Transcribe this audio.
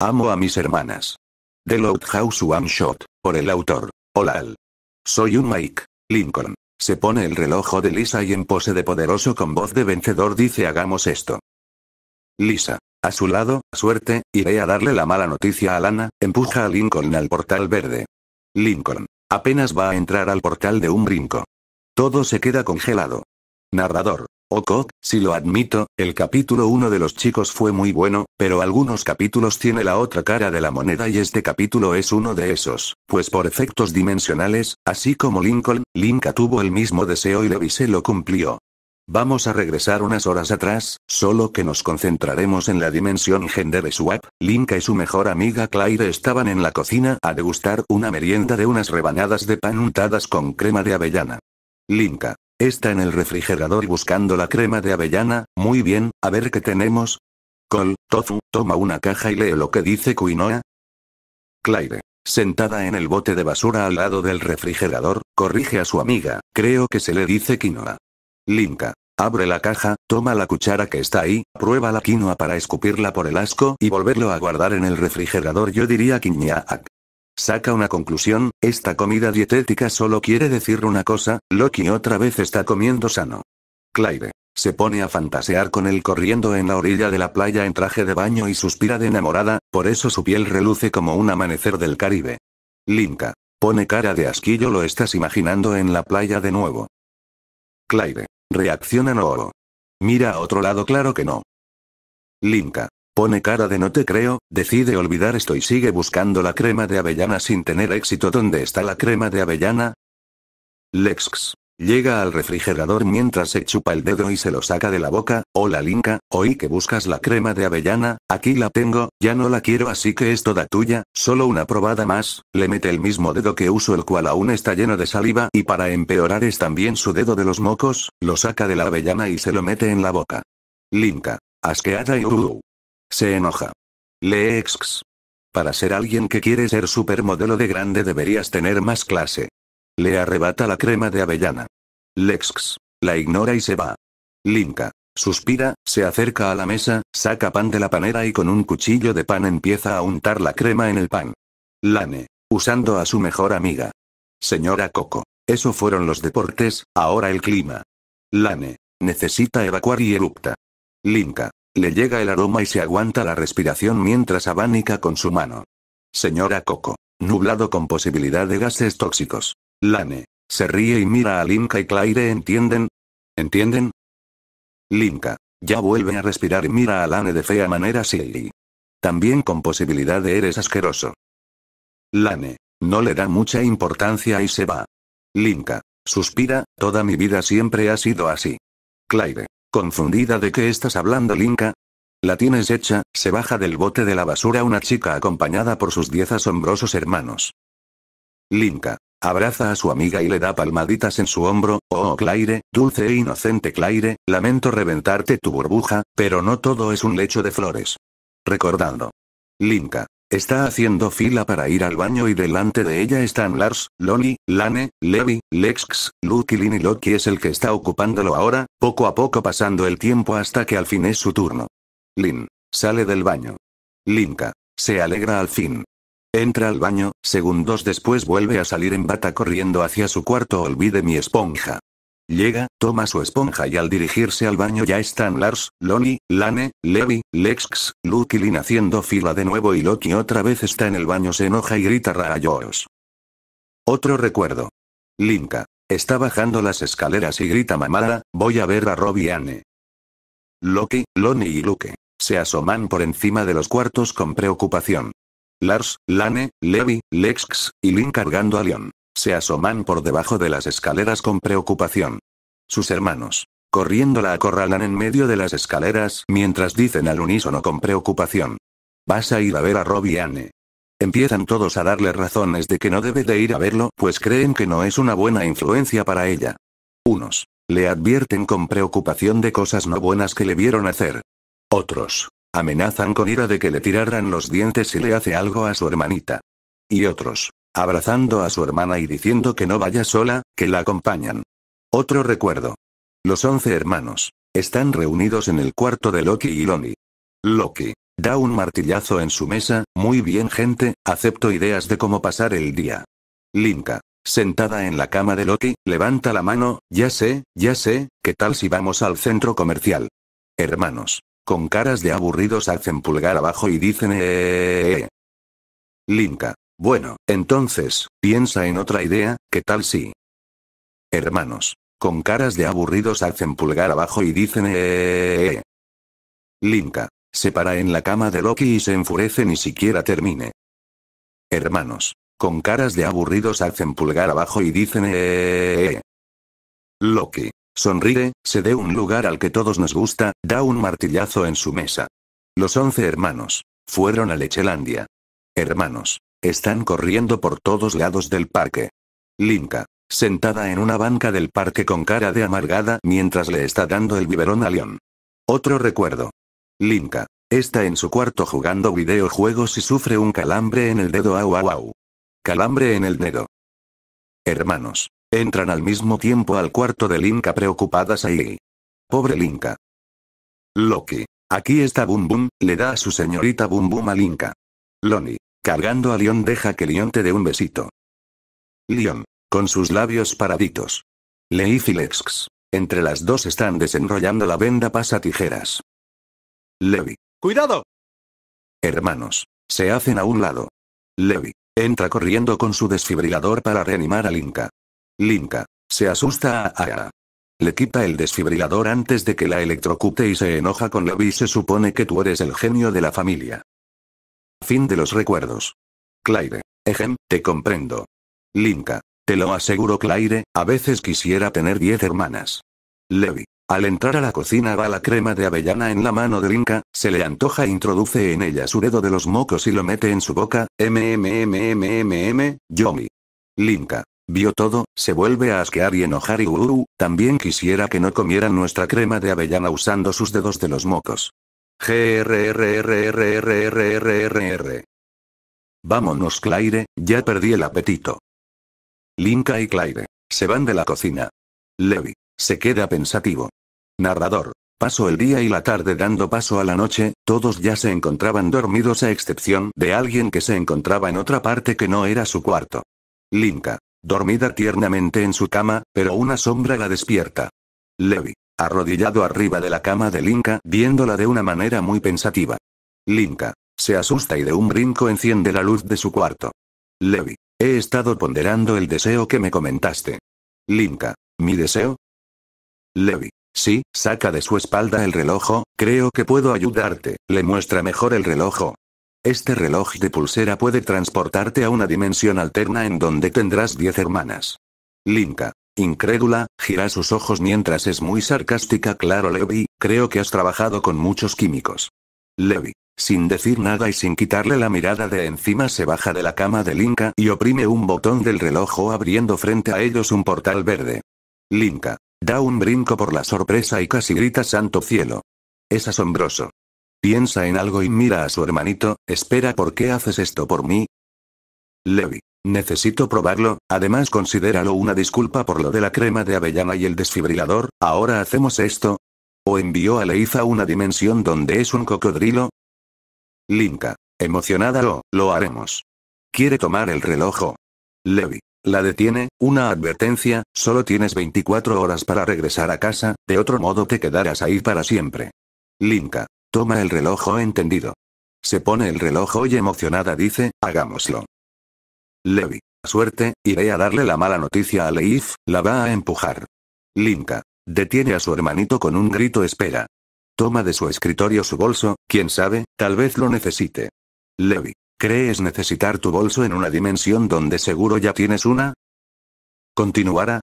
Amo a mis hermanas. The Loud House One Shot, por el autor. Hola. Soy un Mike. Lincoln. Se pone el reloj de Lisa y en pose de poderoso con voz de vencedor dice hagamos esto. Lisa. A su lado, suerte, iré a darle la mala noticia a Lana, empuja a Lincoln al portal verde. Lincoln. Apenas va a entrar al portal de un brinco. Todo se queda congelado. Narrador. Ok, si lo admito, el capítulo 1 de los chicos fue muy bueno, pero algunos capítulos tiene la otra cara de la moneda y este capítulo es uno de esos, pues por efectos dimensionales, así como Lincoln, Linka tuvo el mismo deseo y Levi se lo cumplió. Vamos a regresar unas horas atrás, solo que nos concentraremos en la dimensión gender swap. Linka y su mejor amiga Claire estaban en la cocina a degustar una merienda de unas rebanadas de pan untadas con crema de avellana. Linka, Está en el refrigerador buscando la crema de avellana, muy bien, a ver qué tenemos. Col, tofu, toma una caja y lee lo que dice Quinoa. Claire, sentada en el bote de basura al lado del refrigerador, corrige a su amiga, creo que se le dice quinoa. Linka, abre la caja, toma la cuchara que está ahí, prueba la quinoa para escupirla por el asco y volverlo a guardar en el refrigerador yo diría quiniac. Saca una conclusión, esta comida dietética solo quiere decir una cosa, Loki otra vez está comiendo sano. Clive. Se pone a fantasear con él corriendo en la orilla de la playa en traje de baño y suspira de enamorada, por eso su piel reluce como un amanecer del Caribe. Linka. Pone cara de asquillo lo estás imaginando en la playa de nuevo. Clive. Reacciona oro Mira a otro lado claro que no. Linka. Pone cara de no te creo, decide olvidar esto y sigue buscando la crema de avellana sin tener éxito. ¿Dónde está la crema de avellana? lexx, Llega al refrigerador mientras se chupa el dedo y se lo saca de la boca. Hola Linka, oí que buscas la crema de avellana, aquí la tengo, ya no la quiero así que es toda tuya, solo una probada más. Le mete el mismo dedo que uso el cual aún está lleno de saliva y para empeorar es también su dedo de los mocos, lo saca de la avellana y se lo mete en la boca. Linka. Asqueada y se enoja. Le Para ser alguien que quiere ser supermodelo de grande deberías tener más clase. Le arrebata la crema de avellana. Lex. La ignora y se va. Linka. Suspira, se acerca a la mesa, saca pan de la panera y con un cuchillo de pan empieza a untar la crema en el pan. Lane. Usando a su mejor amiga. Señora Coco. Eso fueron los deportes, ahora el clima. Lane. Necesita evacuar y erupta. Linka. Le llega el aroma y se aguanta la respiración mientras abanica con su mano. Señora Coco. Nublado con posibilidad de gases tóxicos. Lane. Se ríe y mira a Linca y Claire, ¿entienden? ¿Entienden? Linka. Ya vuelve a respirar y mira a Lane de fea manera silly. También con posibilidad de eres asqueroso. Lane. No le da mucha importancia y se va. Linka. Suspira, toda mi vida siempre ha sido así. Claire. Confundida de qué estás hablando Linka. La tienes hecha, se baja del bote de la basura una chica acompañada por sus diez asombrosos hermanos. Linka. Abraza a su amiga y le da palmaditas en su hombro, oh, Claire, dulce e inocente Claire, lamento reventarte tu burbuja, pero no todo es un lecho de flores. Recordando. Linka. Está haciendo fila para ir al baño y delante de ella están Lars, Lonnie, Lane, Levi, Lexx, Luke, Lin y Loki es el que está ocupándolo ahora, poco a poco pasando el tiempo hasta que al fin es su turno. Lin. Sale del baño. Linka. Se alegra al fin. Entra al baño, segundos después vuelve a salir en bata corriendo hacia su cuarto olvide mi esponja. Llega, toma su esponja y al dirigirse al baño ya están Lars, Loni, Lane, Levi, Lexx, Luke y Lin haciendo fila de nuevo y Loki otra vez está en el baño se enoja y grita rayos. Otro recuerdo. Linka. Está bajando las escaleras y grita mamada, voy a ver a Robbie Anne. Loki, Loni y Luke. Se asoman por encima de los cuartos con preocupación. Lars, Lane, Levi, Lex y Lin cargando a Leon. Se asoman por debajo de las escaleras con preocupación. Sus hermanos. Corriendo la acorralan en medio de las escaleras mientras dicen al unísono con preocupación. Vas a ir a ver a Rob Anne. Empiezan todos a darle razones de que no debe de ir a verlo, pues creen que no es una buena influencia para ella. Unos. Le advierten con preocupación de cosas no buenas que le vieron hacer. Otros. Amenazan con ira de que le tiraran los dientes si le hace algo a su hermanita. Y otros abrazando a su hermana y diciendo que no vaya sola, que la acompañan. Otro recuerdo. Los once hermanos. Están reunidos en el cuarto de Loki y Loni. Loki. Da un martillazo en su mesa, muy bien gente, acepto ideas de cómo pasar el día. Linka. Sentada en la cama de Loki, levanta la mano, ya sé, ya sé, ¿qué tal si vamos al centro comercial? Hermanos. Con caras de aburridos hacen pulgar abajo y dicen eh, eh, eh, Linka. Bueno, entonces, piensa en otra idea, ¿qué tal si? Hermanos. Con caras de aburridos hacen pulgar abajo y dicen eh, eh, eh, Linka. Se para en la cama de Loki y se enfurece ni siquiera termine. Hermanos. Con caras de aburridos hacen pulgar abajo y dicen Loki. Sonríe, se dé un lugar al que todos nos gusta, da un martillazo en su mesa. Los once hermanos. Fueron a Lechelandia. Hermanos. Están corriendo por todos lados del parque. Linka, sentada en una banca del parque con cara de amargada mientras le está dando el biberón a León. Otro recuerdo. Linka, está en su cuarto jugando videojuegos y sufre un calambre en el dedo au au au. Calambre en el dedo. Hermanos. Entran al mismo tiempo al cuarto de Linka preocupadas ahí. Pobre Linka. Loki. Aquí está Bum Bum, le da a su señorita Bum Bum a Linka. Lonnie. Cargando a Leon deja que Leon te dé un besito. Leon. Con sus labios paraditos. Leif y Entre las dos están desenrollando la venda pasa tijeras. Levi. ¡Cuidado! Hermanos. Se hacen a un lado. Levi. Entra corriendo con su desfibrilador para reanimar a Linka. Linka. Se asusta a Le quita el desfibrilador antes de que la electrocute y se enoja con Levi. Se supone que tú eres el genio de la familia. Fin de los recuerdos. Claire. Ejem, te comprendo. Linka. Te lo aseguro Claire, a veces quisiera tener diez hermanas. Levi. Al entrar a la cocina va la crema de avellana en la mano de Linka, se le antoja e introduce en ella su dedo de los mocos y lo mete en su boca, mmmmmm, Yomi. Linka. Vio todo, se vuelve a asquear y enojar y Guru, también quisiera que no comieran nuestra crema de avellana usando sus dedos de los mocos. GRRRRRRRRR Vámonos, Claire, ya perdí el apetito. Linka y Claire se van de la cocina. Levi se queda pensativo. Narrador. Paso el día y la tarde dando paso a la noche, todos ya se encontraban dormidos a excepción de alguien que se encontraba en otra parte que no era su cuarto. Linka. Dormida tiernamente en su cama, pero una sombra la despierta. Levi arrodillado arriba de la cama de Linka, viéndola de una manera muy pensativa. Linka. Se asusta y de un brinco enciende la luz de su cuarto. Levi. He estado ponderando el deseo que me comentaste. Linka. ¿Mi deseo? Levi. Sí, saca de su espalda el reloj, creo que puedo ayudarte, le muestra mejor el reloj. Este reloj de pulsera puede transportarte a una dimensión alterna en donde tendrás 10 hermanas. Linka. Incrédula, gira sus ojos mientras es muy sarcástica. Claro, Levi, creo que has trabajado con muchos químicos. Levi, sin decir nada y sin quitarle la mirada de encima, se baja de la cama de Linka y oprime un botón del reloj abriendo frente a ellos un portal verde. Linka. Da un brinco por la sorpresa y casi grita santo cielo. Es asombroso. Piensa en algo y mira a su hermanito, espera, ¿por qué haces esto por mí? Levi. Necesito probarlo, además considéralo una disculpa por lo de la crema de avellana y el desfibrilador, ahora hacemos esto. ¿O envió a a una dimensión donde es un cocodrilo? Linka. Emocionada lo, lo haremos. Quiere tomar el reloj. Levi. La detiene, una advertencia, solo tienes 24 horas para regresar a casa, de otro modo te quedarás ahí para siempre. Linka. Toma el reloj entendido. Se pone el reloj y emocionada dice, hagámoslo. Levi. Suerte, iré a darle la mala noticia a Leif, la va a empujar. Linka. Detiene a su hermanito con un grito espera. Toma de su escritorio su bolso, quién sabe, tal vez lo necesite. Levi. ¿Crees necesitar tu bolso en una dimensión donde seguro ya tienes una? Continuará,